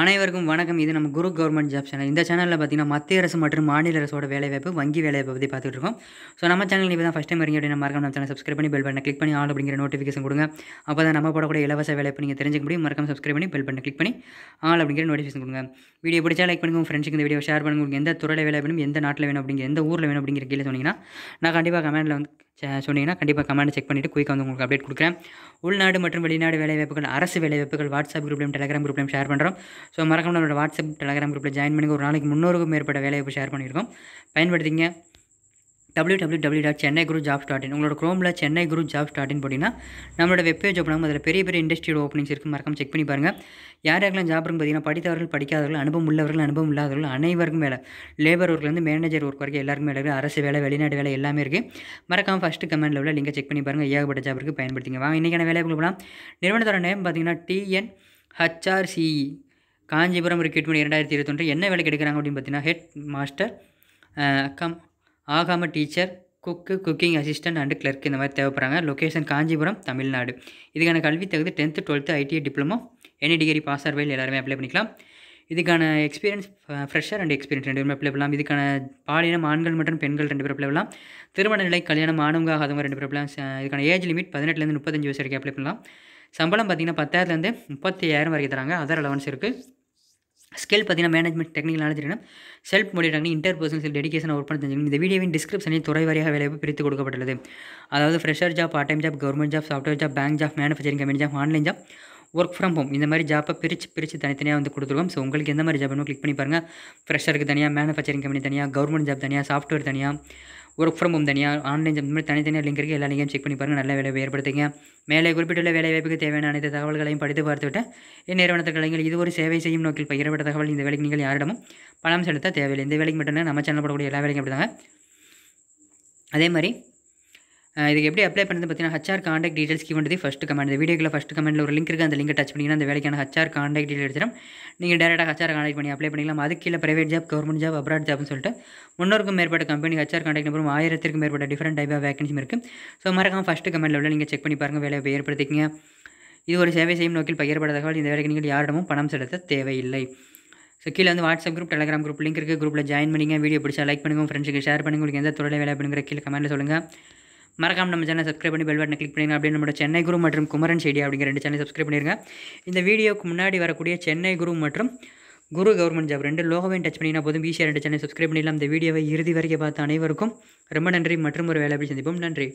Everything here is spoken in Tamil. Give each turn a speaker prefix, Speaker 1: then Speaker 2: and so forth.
Speaker 1: அனைவருக்கும் வணக்கம் இது நம்ம குரு கவர்மெண்ட் ஜாப் சேனல் இந்த சேனலில் பார்த்தீங்கன்னா மத்திய அரசு மற்றும் மாநில அரசோட வேலைவாய்ப்பு வங்கி வேலைவாய்ப்பு பற்றி பார்த்துட்டு இருக்கோம் ஸோ நம்ம சேனல் இப்போ தான் ஃபஸ்ட் டைம் வரீங்க அப்படின்னு மறக்காம நம்ம சேனல் சப்ஸ்கிரைப் பண்ணி பெல் பண்ண கிளிக் பண்ணி ஆல் அப்படிங்கிற நோட்டிஃபிகேஷன் கொடுங்க அப்போ தான் நம்ம போடக்கூடிய இலவச வேலைப்பு நீங்கள் தெரிஞ்சுக்க முடியும் மறக்காம சப்ஸ்கிரைப் பண்ணி பெல் பண்ண கிளிக் பண்ணி ஆல் அப்படிங்கிற நோட்டிஃபிகேஷன் கொடுங்க வீடியோ பிடிச்சா லைக் பண்ணுங்க உங்கள் ஃப்ரெண்ட்ஸுக்கு இந்த வீடியோ ஷேர் பண்ணுங்க உங்களுக்கு எந்த துறையில் வேலை வேணும் எந்த நாட்டில் வேணும் அப்படிங்கிற எந்த ஊரில் வேணும் அப்படிங்கிற கீழே சொன்னீங்கன்னா நான் கண்டிப்பாக கமெண்ட்டில் வந்து சொன்னீங்கன்னா கண்டிப்பாக கமெண்ட் செக் பண்ணிவிட்டு குயிக்காக வந்து உங்களுக்கு அப்டேட் கொடுக்குறேன் உள்நாடு மற்றும் வெளிநாடு வேலைவாய்ப்புகள் அரசு வேலைவாய்ப்புகள் வாட்ஸ்அப் குரூப்லையும் டெலகிராம் குரூப்லையும் ஷேர் பண்ணுறோம் ஸோ மறக்காம நம்மளோட வாட்ஸ்அப் டெலகிராம் குரூப்பில் ஜாயின் பண்ணி ஒரு நாளைக்கு முன்னூறுக்கும் மேற்பட்ட வாய்ப்பு ஷேர் பண்ணியிருக்கோம் பயன்படுத்திங்க W W W dot Chennai group jobs dot in உங்களோட குரோமில் Chennai group job dot in போட்டிங்கன்னா நம்மளோட வெப்பேஜ் ஓப்பன் ஆகும் அதில் பெரிய பெரிய இண்டஸ்ட்ரியல் ஓப்பனிங்ஸ் இருக்குது மறக்காம செக் பண்ணி பாருங்கள் யார் யாரெல்லாம் ஜாப் இருக்கும் பார்த்தீங்கன்னா படித்தவர்கள் படிக்காதவர்கள் அனுபவம் உள்ளவர்கள் அனுபவம் இல்லாதவர்கள் அனைவருக்கும் மேலே லேபர் ஒர்க்லேருந்து மேனேஜர் ஒர்க் வரைக்கும் எல்லாருக்கும் வேலை இருக்குது அரசு வேலை வெளிநாடு வேலை எல்லாமே இருக்குது மறக்காமல் ஃபஸ்ட்டு கமெண்ட்டில் உள்ள லிங்கை செக் பண்ணி பாருங்கள் ஏகப்பட்ட ஜாப் இருக்குது பயன்படுத்திங்க வாங்க இன்றைக்கான வேலை போகலாம் நிறுவனத்தோட நேம் பார்த்தீங்கன்னா TN HRCE e. Kanchipuram cricket இரண்டாயிரத்தி இருபத்தொன்று என்ன வேலைக்கு எடுக்கிறாங்க அப்படின்னு பார்த்தீங்கன்னா ஹெட் மாஸ்டர் கம் ஆகாமல் teacher cook cooking assistant and clerk இந்த மாதிரி தேவைப்படுறாங்க லொக்கேஷன் காஞ்சிபுரம் தமிழ்நாடு இதுக்கான கல்வி தகுதி tenth twelfth ITI diploma any degree pass ஆர்வையில் எல்லாருமே அப்ளை பண்ணிக்கலாம் இதுக்கான எக்ஸ்பீரியன்ஸ் ஃப்ரெஷர் அண்ட் எக்ஸ்பீரியன்ஸ் ரெண்டு பேரும் அப்ளை பண்ணலாம் இதுக்கான பாலினம் ஆண்கள் மற்றும் பெண்கள் ரெண்டு பேரும் அப்ளை பண்ணலாம் திருமண நிலை கல்யாணம் ஆணவங்க ஆகாதவங்க ரெண்டு பேரும் அப்ளை இதுக்கான ஏஜ் லிமிட் பதினெட்டுலேருந்து முப்பத்தஞ்சு வயசு வரைக்கும் அப்ளை பண்ணலாம் சம்பளம் பார்த்திங்கன்னா பத்தாயிரத்துலேருந்து முப்பத்தி ஐயாயிரம் வரைக்கும் தராங்க அதர் அலவன்ஸ் இருக்குது ஸ்கில் பார்த்தீங்கன்னா management technical knowledge self motivate interpersonal dedication work பண்ணி தெரிஞ்சுக்கணும் இந்த வீடியோவின் டிஸ்கிரிப்ஷனில் துறை வரையாக வேலைவாய்ப்பு பிரித்து கொடுக்கப்பட்டது அதாவது fresher job part time job government job software job bank job manufacturing company job online job work from home இந்த மாதிரி ஜாப்பை பிரித்து பிரித்து தனித்தனியாக வந்து கொடுத்துருவோம் ஸோ உங்களுக்கு எந்த மாதிரி ஜாப் வேணும் கிளிக் பண்ணி பாருங்கள் ஃப்ரெஷருக்கு தனியாக மேனுஃபேக்சரிங் கம்பெனி தனியாக கவர்மெண்ட் ஜாப் தனியாக சாஃப்ட்வேர் தனியாக ஒர்க் ஃப்ரம் ஹோம் தனியாக ஆன்லைன் இந்த மாதிரி தனித்தனியாக லிங்க் இருக்குது எல்லா லிங்கையும் செக் பண்ணி பாருங்கள் நல்ல வேலை ஏற்படுத்துங்க மேலே குறிப்பிட்டுள்ள வேலை வாய்ப்புக்கு தேவையான அனைத்து தகவல்களையும் படித்து பார்த்துவிட்டு இந்நிறுவனத்தை கலைஞர்கள் இது ஒரு சேவை செய்யும் நோக்கில் பகிரப்பட்ட தகவல் இந்த வேலைக்கு நீங்கள் யாரிடமும் பணம் செலுத்த தேவையில்லை இந்த வேலைக்கு மட்டும்தான் நம்ம சேனல் போடக்கூடிய எல்லா வேலைக்கும் அப்படிதாங்க அதே மாதிரி இதுக்கு எப்படி அப்ளை பண்ணுறது பார்த்தீங்கன்னா ஹச்ஆர் காண்டாக்ட் டீடைல்ஸ் கீவன்றது ஃபஸ்ட் கமெண்ட் இந்த வீடியோக்கில் ஃபஸ்ட் கமெண்ட்டில் ஒரு லிங்க் இருக்குது அந்த லிங்கை டச் பண்ணிங்கன்னா அந்த வேலைக்கான ஹச்ஆர் காண்டாக்ட் டீடெயில் எடுத்துடும் நீங்கள் டேரெக்டாக ஹச்ஆர் காண்டாக்ட் பண்ணி அப்ளை பண்ணிக்கலாம் அதுக்கு கீழே private job government job abroad ஜாப்னு சொல்லிட்டு முன்னோருக்கும் மேற்பட்ட கம்பெனி ஹச்ஆர் காண்டாக்ட் நம்பரும் ஆயிரத்திற்கும் மேற்பட்ட டிஃப்ரெண்ட் டைப் ஆஃப் வேக்கன்சி இருக்குது ஸோ மறக்காம ஃபஸ்ட்டு கமெண்ட்டில் உள்ள நீங்கள் செக் பண்ணி பாருங்கள் வேலை ஏற்படுத்திக்கிங்க இது ஒரு சேவை செய்யும் நோக்கில் பகிரப்பட தகவல் இந்த வேலைக்கு நீங்கள் யாரிடமும் பணம் செலுத்த தேவையில்லை ஸோ கீழே வந்து WhatsApp group Telegram group link இருக்குது குரூப்பில் ஜாயின் பண்ணிங்க வீடியோ பிடிச்சா லைக் பண்ணுங்கள் ஃப்ரெண்ட்ஸுக்கு ஷேர் பண்ணுங்கள் உங்களுக்கு எந்த துறையில் வேலை பண்ணுங்கிற கீழே கமெண்ட்டில் சொல்லுங்கள் மறக்காம நம்ம சேனல் சப்ஸ்கிரைப் பண்ணி பெல் பட்டன் கிளிக் பண்ணிடுங்க அப்படின்னு நம்ம சென்னை குரு மற்றும் குமரன் செடி அப்படிங்கிற ரெண்டு சேனல் சப்ஸ்கிரைப் பண்ணியிருக்கேன் இந்த வீடியோக்கு முன்னாடி வரக்கூடிய சென்னை குரு மற்றும் குரு கவர்மெண்ட் ஜாப் ரெண்டு லோகவையும் டச் பண்ணினா போதும் பிசியா ரெண்டு சேனல் சப்ஸ்கிரைப் பண்ணிடலாம் இந்த வீடியோவை இறுதி வரைக்கும் பார்த்த அனைவருக்கும் ரொம்ப நன்றி மற்றும் ஒரு வேலை அப்படி சந்திப்போம் நன்றி